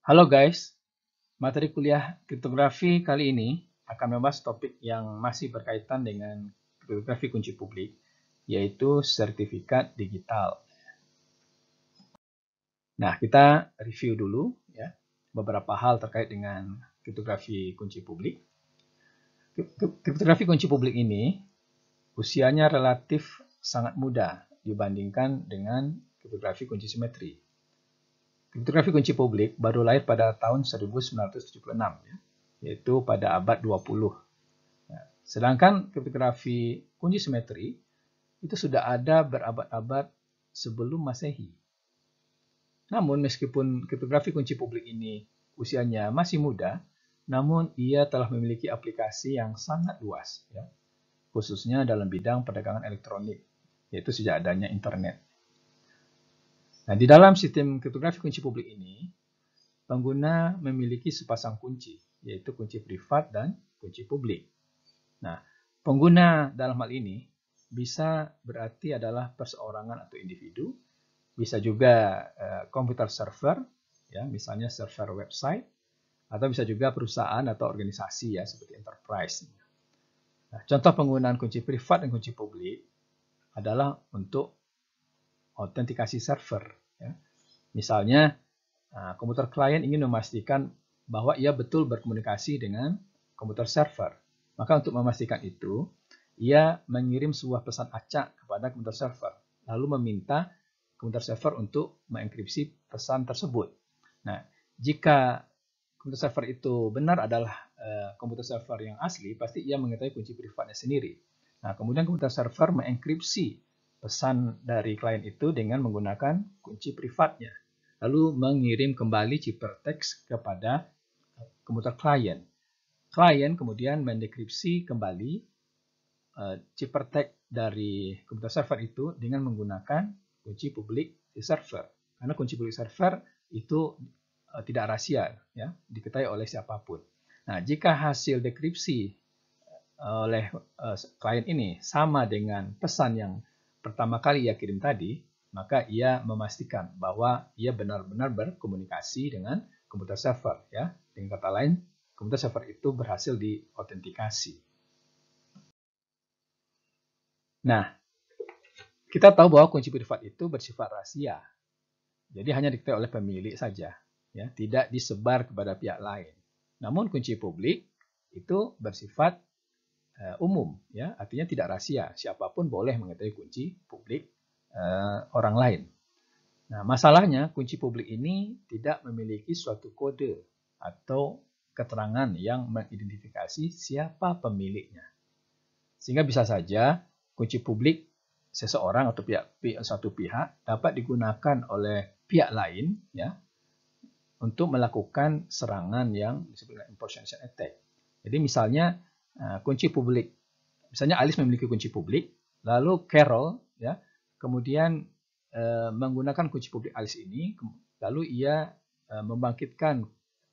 Halo guys, materi kuliah kriptografi kali ini akan membahas topik yang masih berkaitan dengan kriptografi kunci publik, yaitu sertifikat digital. Nah, kita review dulu ya beberapa hal terkait dengan kriptografi kunci publik. Kriptografi kunci publik ini usianya relatif sangat muda dibandingkan dengan kriptografi kunci simetri Kriptografi kunci publik baru lahir pada tahun 1976, ya, yaitu pada abad 20. Ya, sedangkan kriptografi kunci simetri itu sudah ada berabad-abad sebelum masehi. Namun meskipun kriptografi kunci publik ini usianya masih muda, namun ia telah memiliki aplikasi yang sangat luas, ya, khususnya dalam bidang perdagangan elektronik, yaitu sejak adanya internet. Nah, di dalam sistem kriptografi kunci publik ini, pengguna memiliki sepasang kunci, yaitu kunci privat dan kunci publik. Nah, pengguna dalam hal ini bisa berarti adalah perseorangan atau individu, bisa juga komputer eh, uh, server, ya, misalnya server website, atau bisa juga perusahaan atau organisasi ya seperti enterprise. Nah, contoh penggunaan kunci privat dan kunci publik adalah untuk autentikasi server Ya. Misalnya, ah, komputer klien ingin memastikan bahwa ia betul berkomunikasi dengan komputer server. Maka untuk memastikan itu, ia mengirim sebuah pesan acak kepada komputer server, lalu meminta komputer server untuk mengenkripsi pesan tersebut. Nah, jika komputer server itu benar adalah eh, komputer server yang asli, pasti ia mengetahui kunci privatnya sendiri. Nah, kemudian komputer server mengenkripsi pesan dari klien itu dengan menggunakan kunci privatnya. Lalu mengirim kembali ciphertext kepada komputer klien. Klien kemudian mendekripsi kembali uh, eh, ciphertext dari komputer server itu dengan menggunakan kunci publik di server. Karena kunci publik server itu eh, tidak rahasia, ya, diketahui oleh siapapun. Nah, jika hasil dekripsi eh, oleh klien ini sama dengan pesan yang pertama kali ia kirim tadi, maka ia memastikan bahwa ia benar-benar berkomunikasi dengan komputer server. Ya, dengan kata lain, komputer server itu berhasil diautentikasi. Nah, kita tahu bahwa kunci privat itu bersifat rahasia. Jadi hanya diketahui oleh pemilik saja, ya, tidak disebar kepada pihak lain. Namun kunci publik itu bersifat uh, umum ya artinya tidak rahasia siapapun boleh mengetahui kunci publik uh, orang lain nah masalahnya kunci publik ini tidak memiliki suatu kode atau keterangan yang mengidentifikasi siapa pemiliknya sehingga bisa saja kunci publik seseorang atau pihak, pihak satu pihak dapat digunakan oleh pihak lain ya untuk melakukan serangan yang disebut dengan impersonation attack. Jadi misalnya Eh, kunci publik. Misalnya Alice memiliki kunci publik, lalu Carol ya kemudian eh, menggunakan kunci publik Alice ini, lalu ia eh, membangkitkan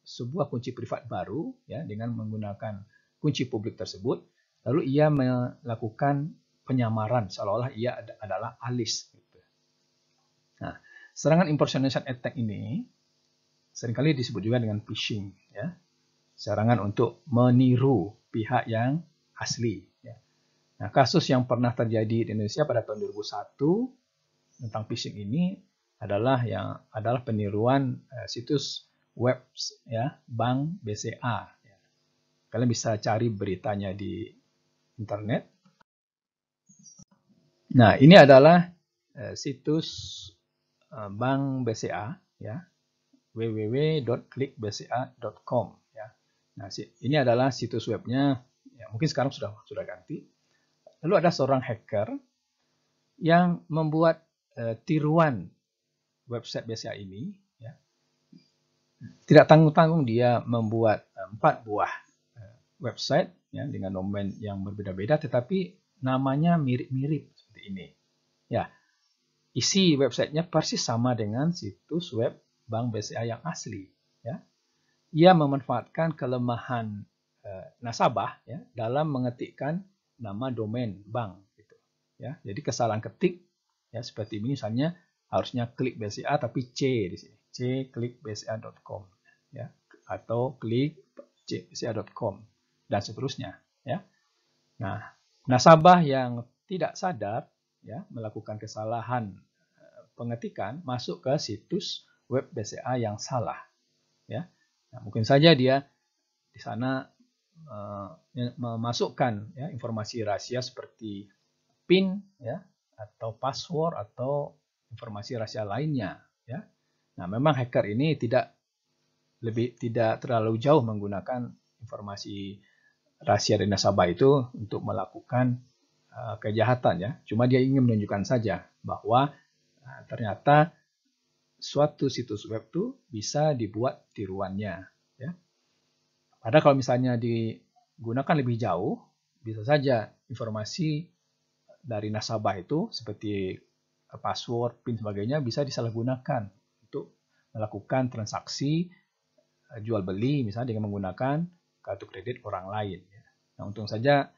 sebuah kunci privat baru ya dengan menggunakan kunci publik tersebut, lalu ia melakukan penyamaran seolah-olah ia ad adalah Alice. Gitu. Nah, serangan impersonation attack ini seringkali disebut juga dengan phishing. Sarangan untuk meniru pihak yang asli. Ya. Nah, kasus yang pernah terjadi di Indonesia pada tahun 2001 tentang phishing ini adalah yang adalah peniruan eh, situs web ya bank BCA. Ya. Kalian bisa cari beritanya di internet. Nah, ini adalah eh, situs eh, bank BCA ya www.clickbca.com Nah, ini adalah situs webnya. Ya, mungkin sekarang sudah sudah ganti. Lalu ada seorang hacker yang membuat eh, tiruan website BCA ini. Ya. Tidak tanggung-tanggung dia membuat eh, empat buah eh, website ya, dengan domain yang berbeda-beda, tetapi namanya mirip-mirip seperti ini. Ya, isi websitenya persis sama dengan situs web Bank BCA yang asli ia memanfaatkan kelemahan eh, nasabah ya, dalam mengetikkan nama domain bank. Gitu, ya. Jadi kesalahan ketik ya seperti ini misalnya harusnya klik BCA tapi C di sini c klik bca.com ya atau klik bca.com dan seterusnya ya. Nah, nasabah yang tidak sadar ya melakukan kesalahan eh, pengetikan masuk ke situs web BCA yang salah ya. Nah, mungkin saja dia di sana uh, memasukkan ya, informasi rahasia seperti PIN ya atau password atau informasi rahasia lainnya ya. Nah, memang hacker ini tidak lebih tidak terlalu jauh menggunakan informasi rahasia dari nasabah itu untuk melakukan uh, kejahatan ya. Cuma dia ingin menunjukkan saja bahwa uh, ternyata suatu situs web tuh bisa dibuat tiruannya. Ya. Padahal kalau misalnya digunakan lebih jauh, bisa saja informasi dari nasabah itu seperti password, PIN, sebagainya bisa disalahgunakan untuk melakukan transaksi eh, jual beli misalnya dengan menggunakan kartu kredit orang lain. Ya. Nah untung saja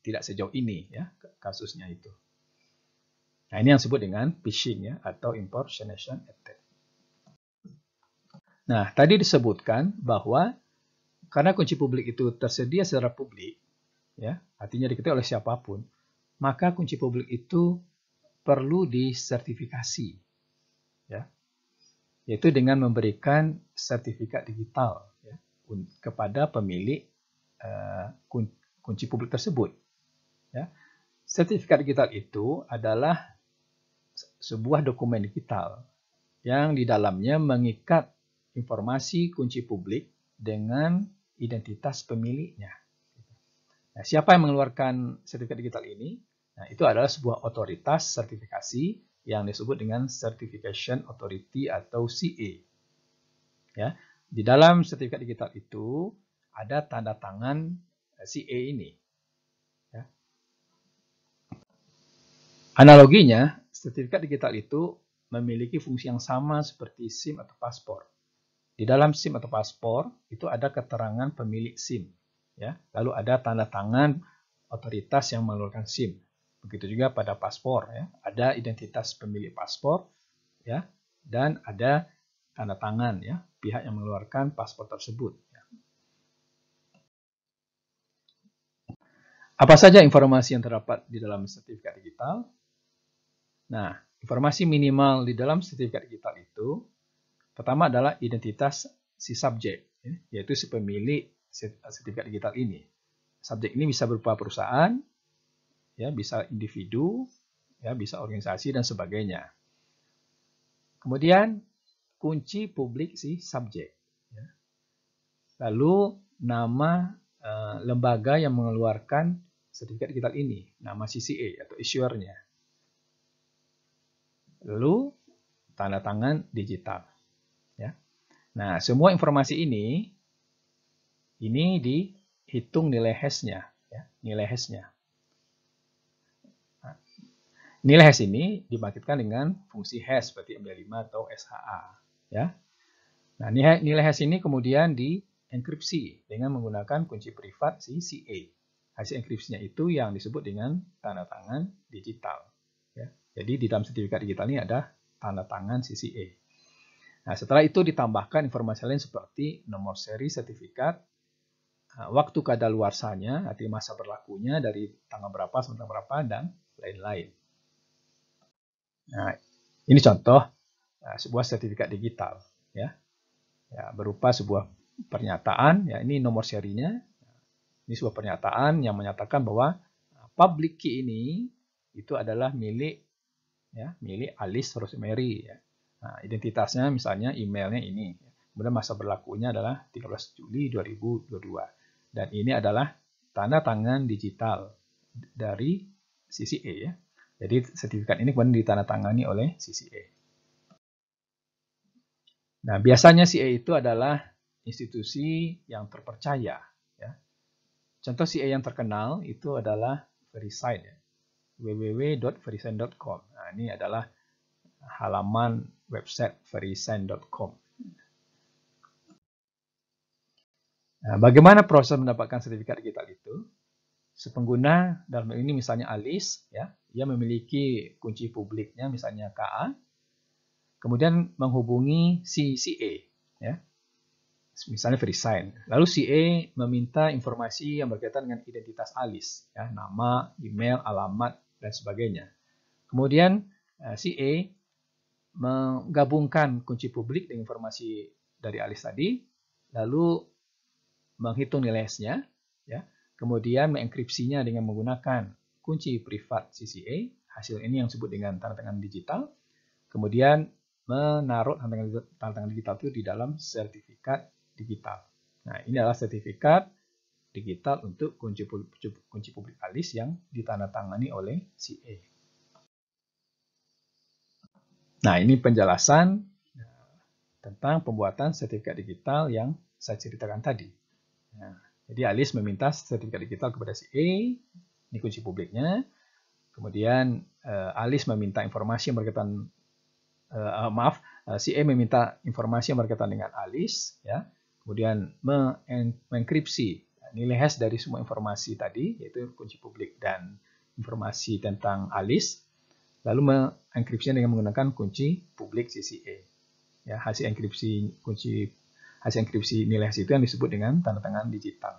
tidak sejauh ini ya kasusnya itu. Nah ini yang disebut dengan phishing ya atau impersonation attack. Nah, tadi disebutkan bahwa karena kunci publik itu tersedia secara publik, ya, artinya diketahui oleh siapapun, maka kunci publik itu perlu disertifikasi, ya, yaitu dengan memberikan sertifikat digital ya, kepada pemilik uh, kunci publik tersebut. Ya. Sertifikat digital itu adalah sebuah dokumen digital yang di dalamnya mengikat informasi kunci publik dengan identitas pemiliknya. Nah, siapa yang mengeluarkan sertifikat digital ini? Nah, itu adalah sebuah otoritas sertifikasi yang disebut dengan Certification Authority atau CA. Ya, di dalam sertifikat digital itu ada tanda tangan eh, CA ini. Ya. Analoginya, sertifikat digital itu memiliki fungsi yang sama seperti SIM atau paspor. Di dalam SIM atau paspor itu ada keterangan pemilik SIM, ya. Lalu ada tanda tangan otoritas yang mengeluarkan SIM. Begitu juga pada paspor, ya. Ada identitas pemilik paspor, ya, dan ada tanda tangan, ya, pihak yang mengeluarkan paspor tersebut. Ya. Apa saja informasi yang terdapat di dalam sertifikat digital? Nah, informasi minimal di dalam sertifikat digital itu Pertama adalah identitas si subjek, ya, yaitu si pemilik sertifikat digital ini. Subjek ini bisa berupa perusahaan, ya, bisa individu, ya, bisa organisasi dan sebagainya. Kemudian kunci publik si subjek. Ya. Lalu nama eh, lembaga yang mengeluarkan sertifikat digital ini, nama CCA atau issuernya. Lalu tanda tangan digital. Ya. Nah, semua informasi ini ini dihitung nilai hash-nya, ya, nilai hash-nya. Nah, nilai hash ini dibangkitkan dengan fungsi hash seperti MD5 atau SHA, ya. Nah, nilai hash ini kemudian dienkripsi dengan menggunakan kunci privat CCA. CA. Hasil enkripsinya itu yang disebut dengan tanda tangan digital. Ya. Jadi di dalam sertifikat digital ini ada tanda tangan CCA. Nah, setelah itu ditambahkan informasi lain seperti nomor seri sertifikat, eh, waktu kadaluarsanya, arti masa berlakunya dari tanggal berapa sampai tanggal berapa, dan lain-lain. Nah, ini contoh eh, sebuah sertifikat digital, ya, ya berupa sebuah pernyataan, ya ini nomor serinya, ini sebuah pernyataan yang menyatakan bahwa eh, public key ini itu adalah milik, ya, milik Alice Rosemary, ya Nah, identitasnya misalnya emailnya ini. Kemudian masa berlakunya adalah 13 Juli 2022. Dan ini adalah tanda tangan digital dari CCA e, ya. Jadi sertifikat ini kemudian ditandatangani oleh CCA. E. Nah, biasanya CA e itu adalah institusi yang terpercaya ya. Contoh CA yang terkenal itu adalah Verisign ya. www.verisign.com. Nah, ini adalah halaman website verisign.com. Nah, bagaimana proses mendapatkan sertifikat digital itu? Sepengguna dalam ini misalnya Alice ya, ia memiliki kunci publiknya misalnya KA, kemudian menghubungi CCA ya, misalnya VeriSign. Lalu CA meminta informasi yang berkaitan dengan identitas Alice ya, nama, email, alamat, dan sebagainya. Kemudian eh, CA menggabungkan kunci publik dengan informasi dari alis tadi, lalu menghitung nilai S-nya, ya, kemudian mengenkripsinya dengan menggunakan kunci privat CCA, hasil ini yang disebut dengan tanda tangan digital, kemudian menaruh tanda tangan, tanda tangan digital itu di dalam sertifikat digital. Nah, ini adalah sertifikat digital untuk kunci, kunci publik alis yang ditandatangani oleh CA. Nah, ini penjelasan ya, tentang pembuatan sertifikat digital yang saya ceritakan tadi. Nah, jadi Alice meminta sertifikat digital kepada si A, ini kunci publiknya. Kemudian uh, Alice meminta informasi yang berkaitan, uh, uh, maaf, uh, si A meminta informasi yang berkaitan dengan Alice, ya. Kemudian mengenkripsi nilai hash dari semua informasi tadi, yaitu kunci publik dan informasi tentang Alice lalu mengenkripsinya dengan menggunakan kunci publik CCA. Ya, hasil enkripsi kunci hasil enkripsi nilai hasil itu yang disebut dengan tanda tangan digital.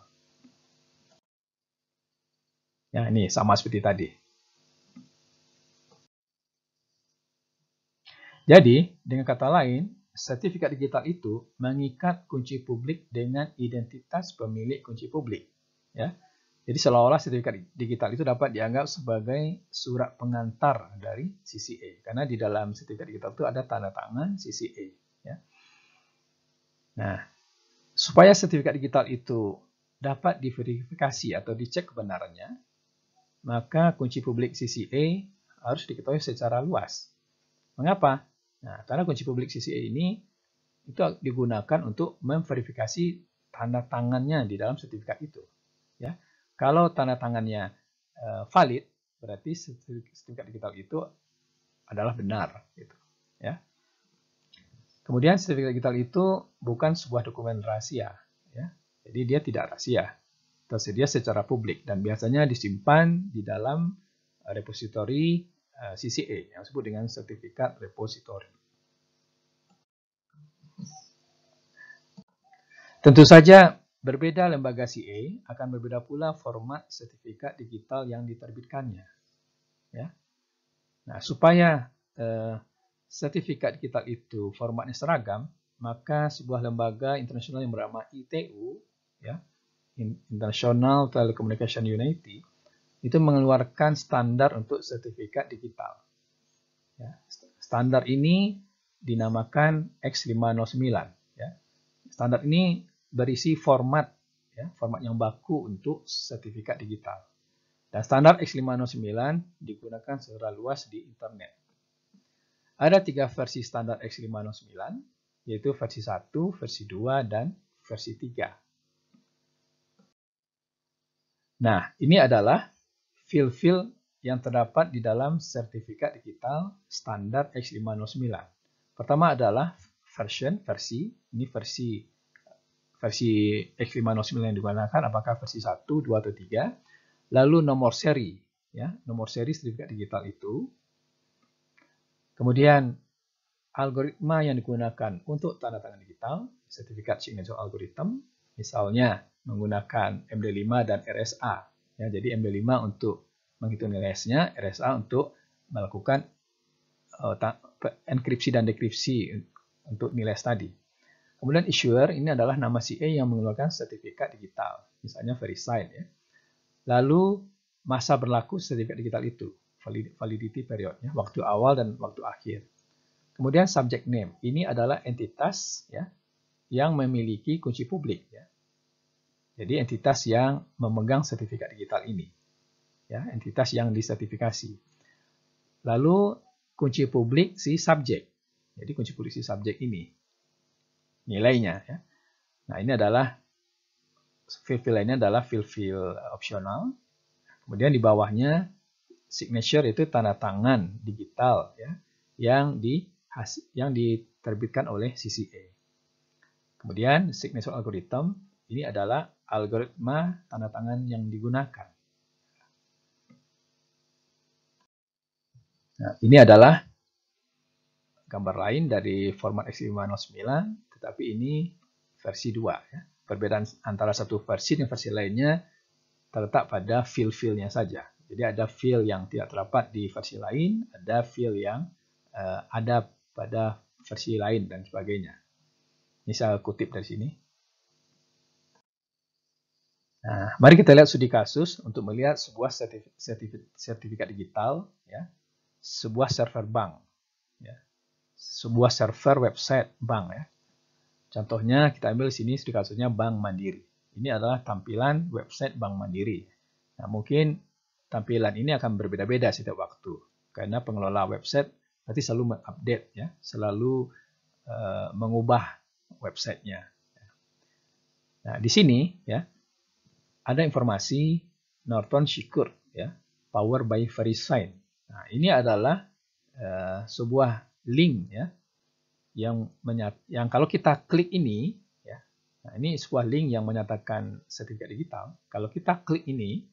Ya, ini sama seperti tadi. Jadi, dengan kata lain, sertifikat digital itu mengikat kunci publik dengan identitas pemilik kunci publik. Ya, jadi seolah-olah sertifikat digital itu dapat dianggap sebagai surat pengantar dari CCA karena di dalam sertifikat digital itu ada tanda tangan CCA. Ya. Nah, supaya sertifikat digital itu dapat diverifikasi atau dicek kebenarannya, maka kunci publik CCA harus diketahui secara luas. Mengapa? Nah, karena kunci publik CCA ini itu digunakan untuk memverifikasi tanda tangannya di dalam sertifikat itu. Ya, kalau tanda tangannya uh, valid, berarti sertifikat digital itu adalah benar. Gitu, ya. Kemudian sertifikat digital itu bukan sebuah dokumen rahasia. Ya. Jadi dia tidak rahasia. Tersedia secara publik dan biasanya disimpan di dalam repository eh, CCA yang disebut dengan sertifikat repository. Tentu saja Berbeda lembaga CA, akan berbeda pula format sertifikat digital yang diterbitkannya. Ya. Nah, supaya eh, sertifikat digital itu formatnya seragam, maka sebuah lembaga internasional yang bernama ITU, ya, International Telecommunication Unity, itu mengeluarkan standar untuk sertifikat digital. Ya, standar ini dinamakan X509. Ya. Standar ini berisi format ya, format yang baku untuk sertifikat digital. Dan standar X509 digunakan secara luas di internet. Ada tiga versi standar X509, yaitu versi 1, versi 2, dan versi 3. Nah, ini adalah field-field yang terdapat di dalam sertifikat digital standar X509. Pertama adalah version, versi. Ini versi versi X509 yang digunakan, apakah versi 1, 2, atau 3. Lalu nomor seri, ya, nomor seri sertifikat digital itu. Kemudian algoritma yang digunakan untuk tanda tangan digital, sertifikat signature algorithm, misalnya menggunakan MD5 dan RSA. Ya, jadi MD5 untuk menghitung nilai S-nya, RSA untuk melakukan uh, enkripsi dan dekripsi untuk nilai tadi. Kemudian issuer ini adalah nama CA yang mengeluarkan sertifikat digital, misalnya VeriSign ya. Lalu masa berlaku sertifikat digital itu, validity periodnya, waktu awal dan waktu akhir. Kemudian subject name, ini adalah entitas ya yang memiliki kunci publik ya. Jadi entitas yang memegang sertifikat digital ini. Ya, entitas yang disertifikasi. Lalu kunci publik si subject, Jadi kunci publik si subject ini nilainya. Ya. Nah ini adalah fill-fill lainnya adalah fill-fill opsional. Kemudian di bawahnya signature itu tanda tangan digital ya yang di yang diterbitkan oleh CCA. Kemudian signature algorithm ini adalah algoritma tanda tangan yang digunakan. Nah, ini adalah gambar lain dari format XML 09 tapi ini versi 2. Ya. Perbedaan antara satu versi dan versi lainnya terletak pada fill-fillnya saja. Jadi ada fill yang tidak terdapat di versi lain, ada fill yang uh, ada pada versi lain dan sebagainya. Ini kutip dari sini. Nah, mari kita lihat studi kasus untuk melihat sebuah sertif sertif sertifikat digital, ya, sebuah server bank, ya, sebuah server website bank, ya, Contohnya kita ambil di sini studi kasusnya Bank Mandiri. Ini adalah tampilan website Bank Mandiri. Nah, mungkin tampilan ini akan berbeda-beda setiap waktu karena pengelola website pasti selalu mengupdate ya, selalu uh, mengubah websitenya. Nah, di sini ya ada informasi Norton Secure ya, power by Verisign. Nah, ini adalah uh, sebuah link ya yang menyat yang kalau kita klik ini ya nah ini sebuah link yang menyatakan sertifikat digital kalau kita klik ini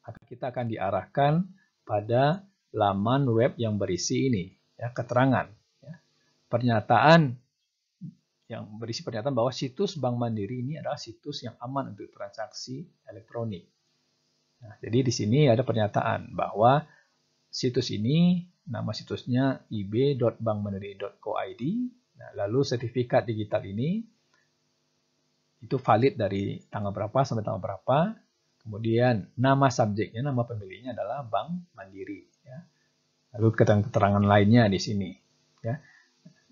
maka kita akan diarahkan pada laman web yang berisi ini ya keterangan ya. pernyataan yang berisi pernyataan bahwa situs Bank Mandiri ini adalah situs yang aman untuk transaksi elektronik. Nah, jadi di sini ada pernyataan bahwa situs ini Nama situsnya ib.bankmandiri.co.id. Nah, lalu sertifikat digital ini itu valid dari tanggal berapa sampai tanggal berapa. Kemudian nama subjeknya, nama pemiliknya adalah Bank Mandiri. Ya. Lalu keterangan-keterangan lainnya di sini. Ya.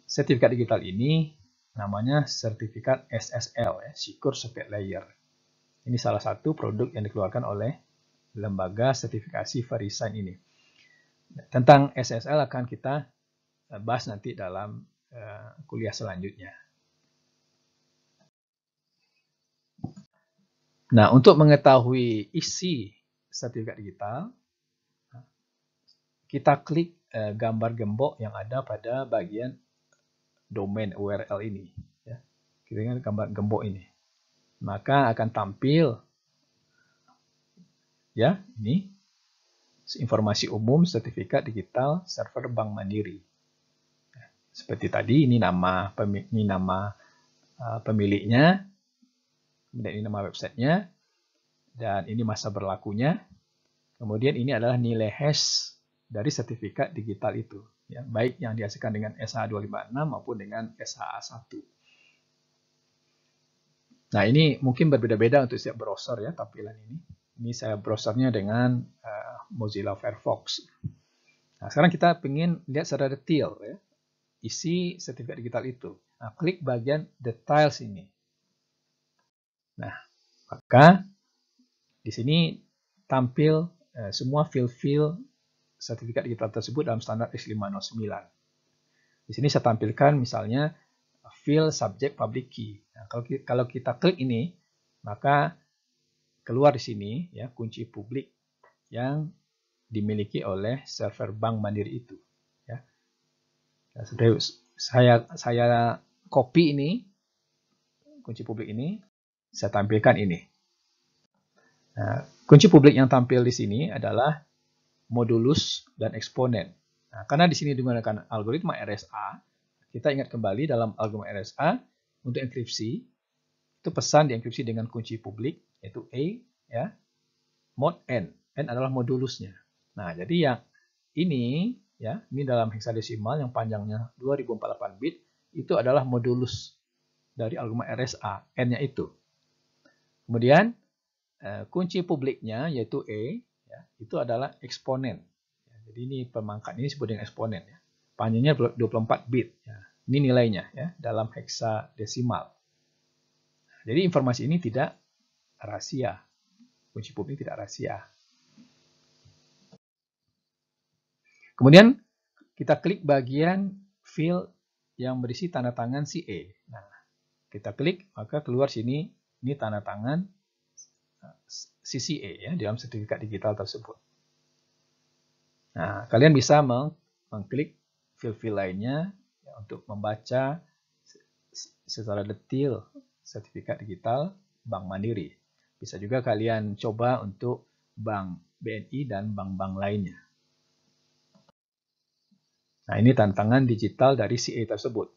Sertifikat digital ini namanya sertifikat SSL, ya, Secure Certificate Layer. Ini salah satu produk yang dikeluarkan oleh lembaga sertifikasi VeriSign ini. Tentang SSL akan kita eh, bahas nanti dalam eh, kuliah selanjutnya. Nah, untuk mengetahui isi sertifikat digital, kita klik eh, gambar gembok yang ada pada bagian domain URL ini. Ya. Kita ingat gambar gembok ini. Maka akan tampil ya ini informasi umum sertifikat digital server Bank Mandiri. Ya, seperti tadi ini nama ini nama eh, pemiliknya, kemudian ini nama websitenya, dan ini masa berlakunya. Kemudian ini adalah nilai hash dari sertifikat digital itu, ya, baik yang dihasilkan dengan SH256 maupun dengan SHA1. Nah ini mungkin berbeda-beda untuk setiap browser ya tampilan ini. Ini saya browsernya dengan uh, Mozilla Firefox. Nah, sekarang kita ingin lihat secara detail ya, isi sertifikat digital itu. Nah, klik bagian details ini. Nah, maka di sini tampil uh, semua field-field sertifikat digital tersebut dalam standar x 509 Di sini saya tampilkan misalnya field subject public key. Nah, kalau kita klik ini, maka keluar di sini ya kunci publik yang dimiliki oleh server bank mandiri itu ya nah, saya saya copy ini kunci publik ini saya tampilkan ini nah, kunci publik yang tampil di sini adalah modulus dan eksponen nah, karena di sini digunakan algoritma RSA kita ingat kembali dalam algoritma RSA untuk enkripsi itu pesan dienkripsi dengan kunci publik yaitu A ya mod N. N adalah modulusnya. Nah, jadi yang ini ya, ini dalam heksadesimal yang panjangnya 2048 bit itu adalah modulus dari algoritma RSA, N-nya itu. Kemudian eh, kunci publiknya yaitu E ya, itu adalah eksponen. Ya, jadi ini pemangkat ini disebut dengan eksponen ya. Panjangnya 24 bit ya. Ini nilainya ya dalam heksadesimal. Jadi informasi ini tidak rahasia. Kunci publik tidak rahasia. Kemudian kita klik bagian field yang berisi tanda tangan si E. Nah, kita klik maka keluar sini ini tanda tangan CCA eh, ya dalam sertifikat digital tersebut. Nah, kalian bisa mengklik field-field lainnya ya, untuk membaca secara detail sertifikat digital Bank Mandiri. Bisa juga kalian coba untuk bank BNI dan bank-bank lainnya. Nah, ini tantangan digital dari CA e tersebut.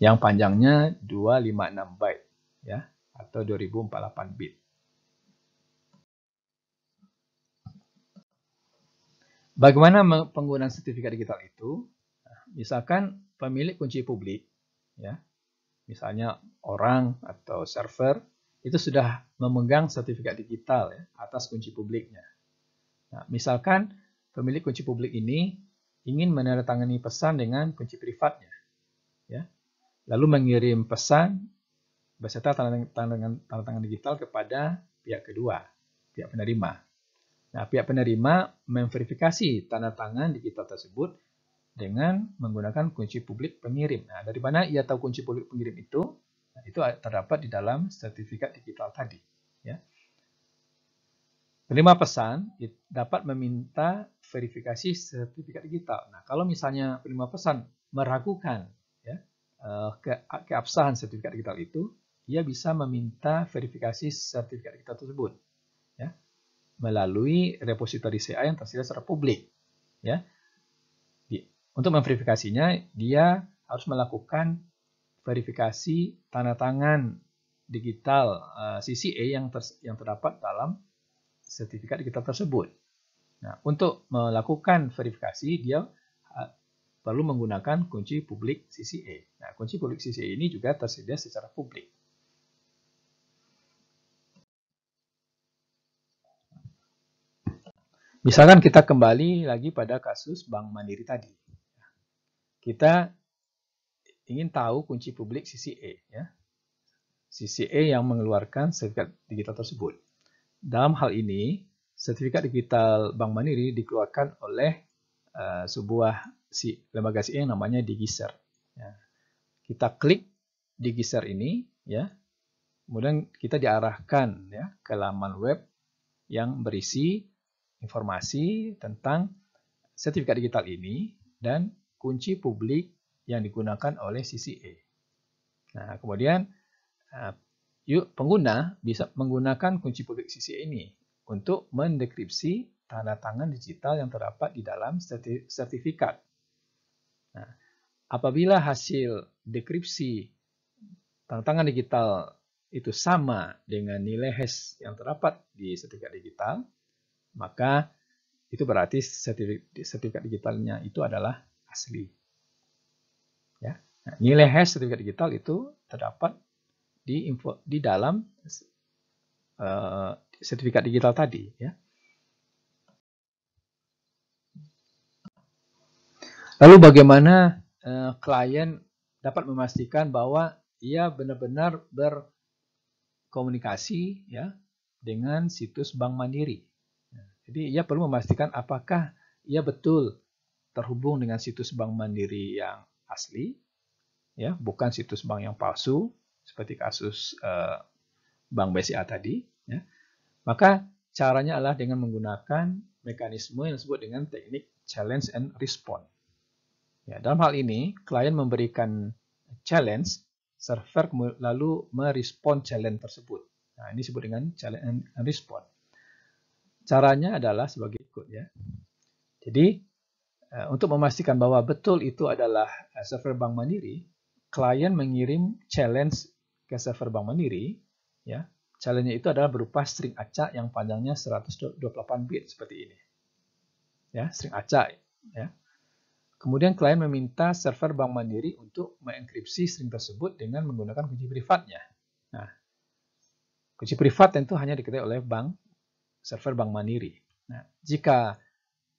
Yang panjangnya 256 byte ya atau 2048 bit. Bagaimana penggunaan sertifikat digital itu? Nah, misalkan pemilik kunci publik ya misalnya orang atau server itu sudah memegang sertifikat digital ya, atas kunci publiknya. Nah, misalkan pemilik kunci publik ini ingin menandatangani pesan dengan kunci privatnya, ya, lalu mengirim pesan beserta tanda tangan, tanda tangan digital kepada pihak kedua, pihak penerima. Nah, pihak penerima memverifikasi tanda tangan digital tersebut dengan menggunakan kunci publik pengirim. Nah, dari mana ia tahu kunci publik pengirim itu? Nah, itu terdapat di dalam sertifikat digital tadi. Ya. Penerima pesan dapat meminta verifikasi sertifikat digital. Nah, kalau misalnya penerima pesan meragukan ya, eh, ke keabsahan sertifikat digital itu, ia bisa meminta verifikasi sertifikat digital tersebut ya, melalui repositori CA yang tersedia secara publik. Ya, untuk memverifikasinya, dia harus melakukan verifikasi tanda tangan digital CCA eh, yang, ter, yang terdapat dalam sertifikat digital tersebut. Nah, untuk melakukan verifikasi, dia eh, perlu menggunakan kunci publik CCA. Nah, kunci publik CCA ini juga tersedia secara publik. Misalkan kita kembali lagi pada kasus Bank Mandiri tadi. Kita ingin tahu kunci publik sisi E. Ya. Sisi E yang mengeluarkan sertifikat digital tersebut. Dalam hal ini, sertifikat digital Bank Mandiri dikeluarkan oleh uh, sebuah si, lembaga CE yang namanya Digiser. Ya. Kita klik Digiser ini, ya. kemudian kita diarahkan ya, ke laman web yang berisi informasi tentang sertifikat digital ini dan kunci publik yang digunakan oleh CCA. Nah, kemudian uh, yuk pengguna bisa menggunakan kunci publik CCA ini untuk mendekripsi tanda tangan digital yang terdapat di dalam sertifikat. Nah, apabila hasil dekripsi tanda tangan digital itu sama dengan nilai hash yang terdapat di sertifikat digital, maka itu berarti sertifikat digitalnya itu adalah asli. Ya. Nah, nilai hash sertifikat digital itu terdapat di info di dalam uh, sertifikat digital tadi ya. Lalu bagaimana uh, klien dapat memastikan bahwa ia benar-benar berkomunikasi ya dengan situs Bank Mandiri. Nah, jadi ia perlu memastikan apakah ia betul terhubung dengan situs bank mandiri yang asli, ya, bukan situs bank yang palsu seperti kasus eh, bank BCA tadi, ya. Maka caranya adalah dengan menggunakan mekanisme yang disebut dengan teknik challenge and respond. Ya, dalam hal ini, klien memberikan challenge, server lalu merespon challenge tersebut. Nah, ini disebut dengan challenge and respond. Caranya adalah sebagai ikut ya. Jadi, Eh, untuk memastikan bahwa betul itu adalah eh, server bank mandiri, klien mengirim challenge ke server bank mandiri. Ya, challenge itu adalah berupa string acak yang panjangnya 128 bit seperti ini. Ya, string acak. Ya. Kemudian klien meminta server bank mandiri untuk mengenkripsi string tersebut dengan menggunakan kunci privatnya. Nah, kunci privat tentu hanya diketahui oleh bank server bank mandiri. Nah, jika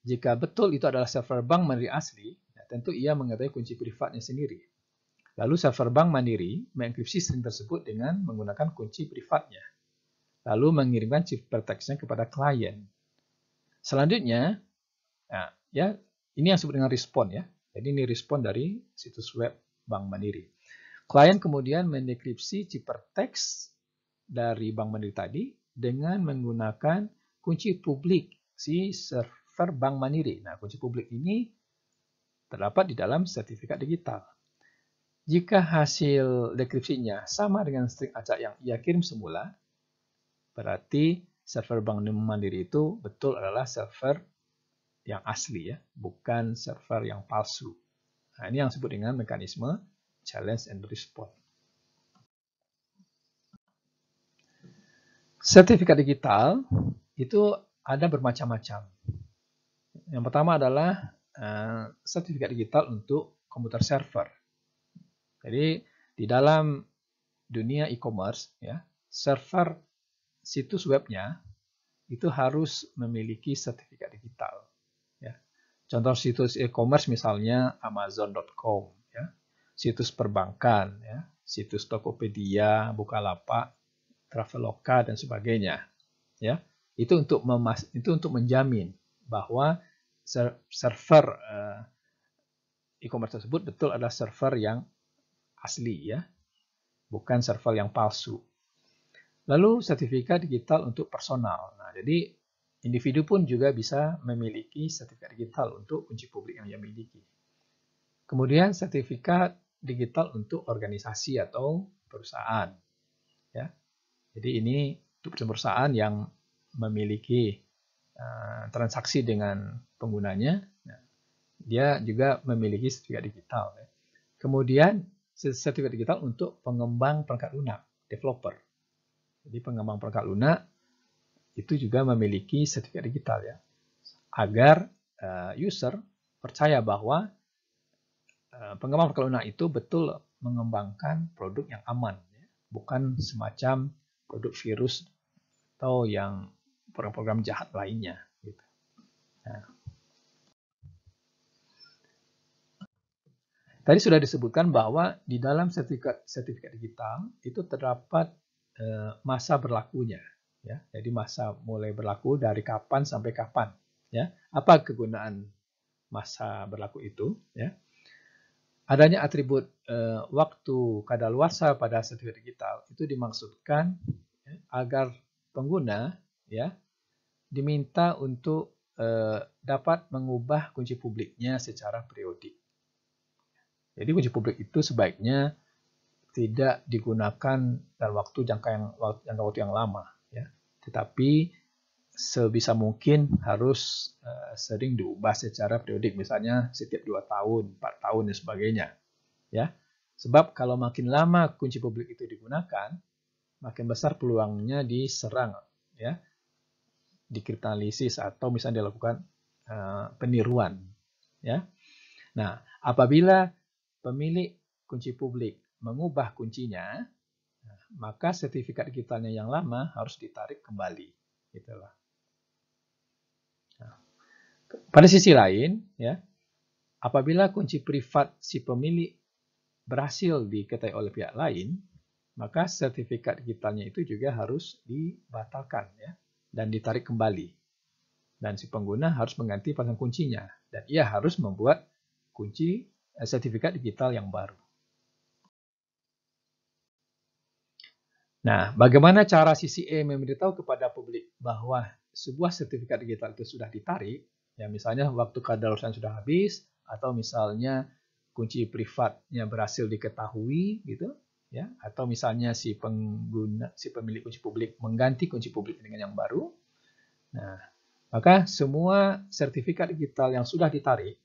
jika betul itu adalah server bank mandiri asli, ya, tentu ia mengetahui kunci privatnya sendiri. Lalu server bank mandiri mengenkripsi string tersebut dengan menggunakan kunci privatnya. Lalu mengirimkan chip protection kepada klien. Selanjutnya, ya, ya ini yang disebut dengan respon ya. Jadi ini respon dari situs web Bank Mandiri. Klien kemudian mendekripsi ciphertext dari Bank Mandiri tadi dengan menggunakan kunci publik si server Bank Mandiri. Nah, kunci publik ini terdapat di dalam sertifikat digital. Jika hasil dekripsinya sama dengan string acak yang ia kirim semula, berarti server Bank Mandiri itu betul adalah server yang asli ya, bukan server yang palsu. Nah, ini yang disebut dengan mekanisme challenge and response. Sertifikat digital itu ada bermacam-macam. Yang pertama adalah uh, sertifikat digital untuk komputer server. Jadi di dalam dunia e-commerce ya, server situs webnya itu harus memiliki sertifikat digital. Ya. Contoh situs e-commerce misalnya Amazon.com, ya. situs perbankan, ya. situs Tokopedia, Bukalapak, Traveloka dan sebagainya. Ya, itu untuk memas itu untuk menjamin bahwa server eh, e-commerce tersebut betul adalah server yang asli ya, bukan server yang palsu. Lalu sertifikat digital untuk personal. Nah, jadi individu pun juga bisa memiliki sertifikat digital untuk kunci publik yang ia miliki. Kemudian sertifikat digital untuk organisasi atau perusahaan. Ya. Jadi ini untuk perusahaan yang memiliki Eh, transaksi dengan penggunanya, ya, dia juga memiliki sertifikat digital. Ya. Kemudian sertifikat digital untuk pengembang perangkat lunak, developer. Jadi pengembang perangkat lunak itu juga memiliki sertifikat digital ya, agar eh, user percaya bahwa eh, pengembang perangkat lunak itu betul mengembangkan produk yang aman, ya. bukan semacam produk virus atau yang program-program jahat lainnya. Gitu. Nah. Tadi sudah disebutkan bahwa di dalam sertifikat, sertifikat digital itu terdapat eh, masa berlakunya, ya. Jadi masa mulai berlaku dari kapan sampai kapan, ya. Apa kegunaan masa berlaku itu, ya. Adanya atribut eh, waktu kadaluarsa pada sertifikat digital itu dimaksudkan ya, agar pengguna ya diminta untuk eh, dapat mengubah kunci publiknya secara periodik. Jadi kunci publik itu sebaiknya tidak digunakan dalam waktu jangka yang jangka waktu yang lama, ya. Tetapi sebisa mungkin harus eh, sering diubah secara periodik, misalnya setiap dua tahun, empat tahun dan sebagainya, ya. Sebab kalau makin lama kunci publik itu digunakan, makin besar peluangnya diserang, ya dikriptanalisis atau misalnya dilakukan uh, peniruan ya. Nah, apabila pemilik kunci publik mengubah kuncinya, maka sertifikat digitalnya yang lama harus ditarik kembali gitulah. Nah, pada sisi lain ya, apabila kunci privat si pemilik berhasil diketahui oleh pihak lain, maka sertifikat digitalnya itu juga harus dibatalkan ya dan ditarik kembali. Dan si pengguna harus mengganti pasang kuncinya, dan ia harus membuat kunci eh, sertifikat digital yang baru. Nah, bagaimana cara CCA e memberitahu kepada publik bahwa sebuah sertifikat digital itu sudah ditarik? Ya, misalnya waktu kadaluarsa sudah habis, atau misalnya kunci privatnya berhasil diketahui, gitu ya atau misalnya si pengguna si pemilik kunci publik mengganti kunci publik dengan yang baru nah maka semua sertifikat digital yang sudah ditarik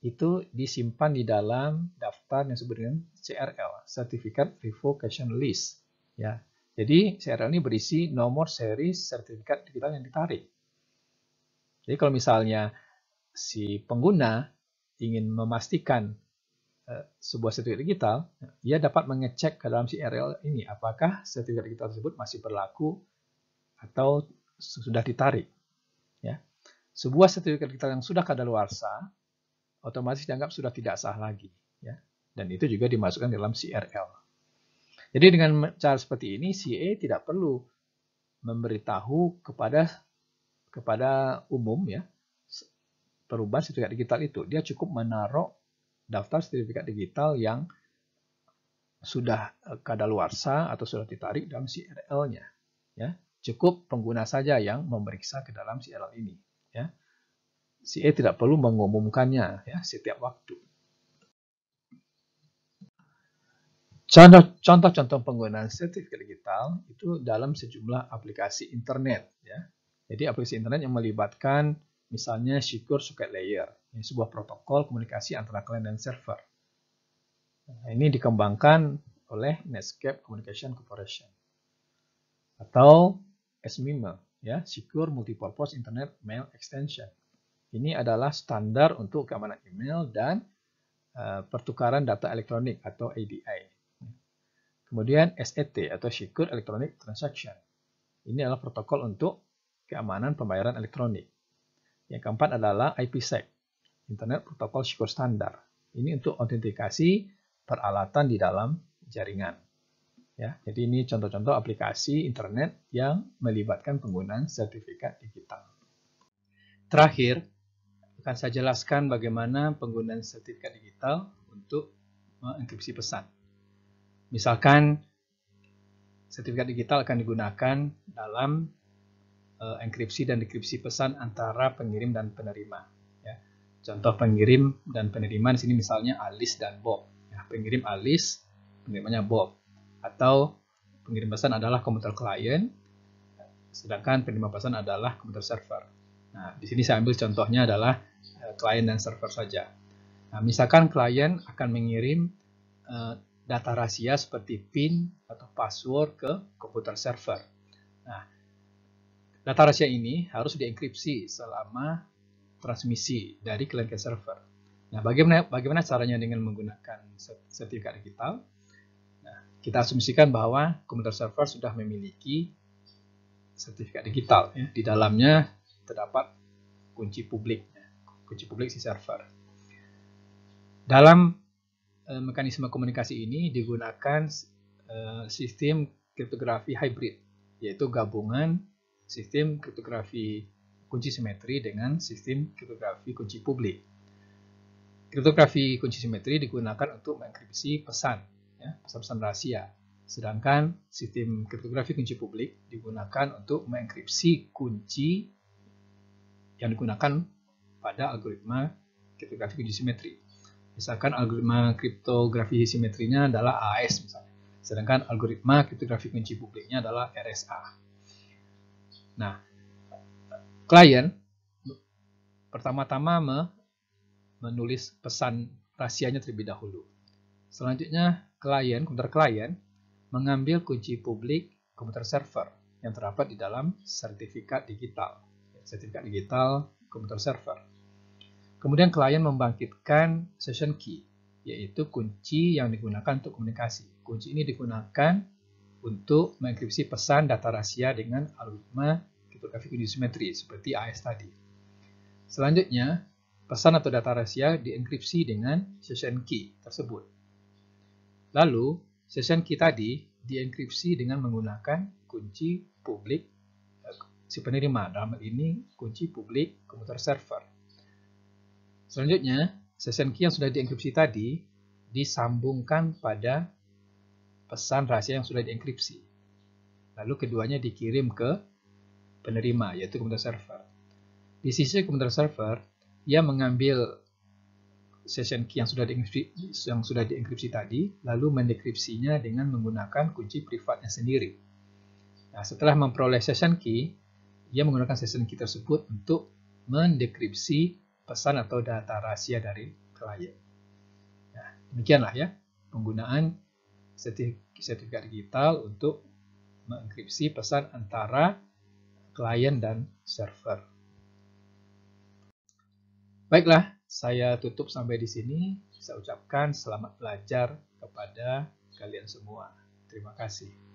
itu disimpan di dalam daftar yang disebut dengan CRL sertifikat revocation list ya jadi CRL ini berisi nomor seri sertifikat digital yang ditarik jadi kalau misalnya si pengguna ingin memastikan Eh, sebuah sertifikat digital, ya. dia dapat mengecek ke dalam si ini apakah sertifikat digital tersebut masih berlaku atau sudah ditarik. Ya. Sebuah sertifikat digital yang sudah kadaluarsa otomatis dianggap sudah tidak sah lagi. Ya. Dan itu juga dimasukkan dalam CRL. Jadi dengan cara seperti ini, CA e tidak perlu memberitahu kepada kepada umum ya perubahan sertifikat digital itu. Dia cukup menaruh daftar sertifikat digital yang sudah eh, kadaluarsa atau sudah ditarik dalam CRL-nya. Ya, cukup pengguna saja yang memeriksa ke dalam CRL ini. Ya. E tidak perlu mengumumkannya ya, setiap waktu. Contoh-contoh penggunaan sertifikat digital itu dalam sejumlah aplikasi internet. Ya. Jadi aplikasi internet yang melibatkan misalnya secure socket layer ini sebuah protokol komunikasi antara klien dan server. Nah, ini dikembangkan oleh Netscape Communication Corporation atau SMIME, ya, Secure Multipurpose Internet Mail Extension. Ini adalah standar untuk keamanan email dan uh, pertukaran data elektronik atau ADI. Kemudian SET atau Secure Electronic Transaction. Ini adalah protokol untuk keamanan pembayaran elektronik. Yang keempat adalah IPsec Internet Protokol Secure Standar. Ini untuk autentikasi peralatan di dalam jaringan. Ya, jadi ini contoh-contoh aplikasi internet yang melibatkan penggunaan sertifikat digital. Terakhir, akan saya jelaskan bagaimana penggunaan sertifikat digital untuk mengenkripsi pesan. Misalkan sertifikat digital akan digunakan dalam eh, enkripsi dan dekripsi pesan antara pengirim dan penerima. Contoh pengirim dan penerima di sini misalnya Alice dan Bob. Ya, pengirim Alice, penerimanya Bob. Atau pengirim pesan adalah komputer klien, sedangkan penerima pesan adalah komputer server. Nah, di sini saya ambil contohnya adalah eh, klien dan server saja. Nah, misalkan klien akan mengirim eh, data rahasia seperti PIN atau password ke komputer server. Nah, data rahasia ini harus dienkripsi selama transmisi dari klien ke server. Nah, bagaimana bagaimana caranya dengan menggunakan sertifikat digital? Nah, kita asumsikan bahwa komputer server sudah memiliki sertifikat digital ya. Di dalamnya terdapat kunci publik, ya. kunci publik si server. Dalam e, mekanisme komunikasi ini digunakan e, sistem kriptografi hybrid, yaitu gabungan sistem kriptografi kunci simetri dengan sistem kriptografi kunci publik. Kriptografi kunci simetri digunakan untuk mengenkripsi pesan, ya, pesan-pesan rahasia. Sedangkan sistem kriptografi kunci publik digunakan untuk mengenkripsi kunci yang digunakan pada algoritma kriptografi kunci simetri. Misalkan algoritma kriptografi simetrinya adalah AS misalnya. Sedangkan algoritma kriptografi kunci publiknya adalah RSA. Nah, klien pertama-tama me menulis pesan rahasianya terlebih dahulu. Selanjutnya, klien, komputer klien, mengambil kunci publik komputer server yang terdapat di dalam sertifikat digital. Sertifikat digital komputer server. Kemudian klien membangkitkan session key, yaitu kunci yang digunakan untuk komunikasi. Kunci ini digunakan untuk mengenkripsi pesan data rahasia dengan algoritma kriptografik simetri seperti AES tadi. Selanjutnya, pesan atau data rahasia dienkripsi dengan session key tersebut. Lalu, session key tadi dienkripsi dengan menggunakan kunci publik eh, si penerima, dalam hal ini kunci publik komputer server. Selanjutnya, session key yang sudah dienkripsi tadi disambungkan pada pesan rahasia yang sudah dienkripsi. Lalu keduanya dikirim ke penerima, yaitu komputer server. Di sisi komputer server, ia mengambil session key yang sudah dienkripsi, yang sudah dienkripsi tadi, lalu mendekripsinya dengan menggunakan kunci privatnya sendiri. Nah, setelah memperoleh session key, ia menggunakan session key tersebut untuk mendekripsi pesan atau data rahasia dari klien. Nah, demikianlah ya penggunaan sertifikat digital untuk mengenkripsi pesan antara klien dan server. Baiklah, saya tutup sampai di sini. Saya ucapkan selamat belajar kepada kalian semua. Terima kasih.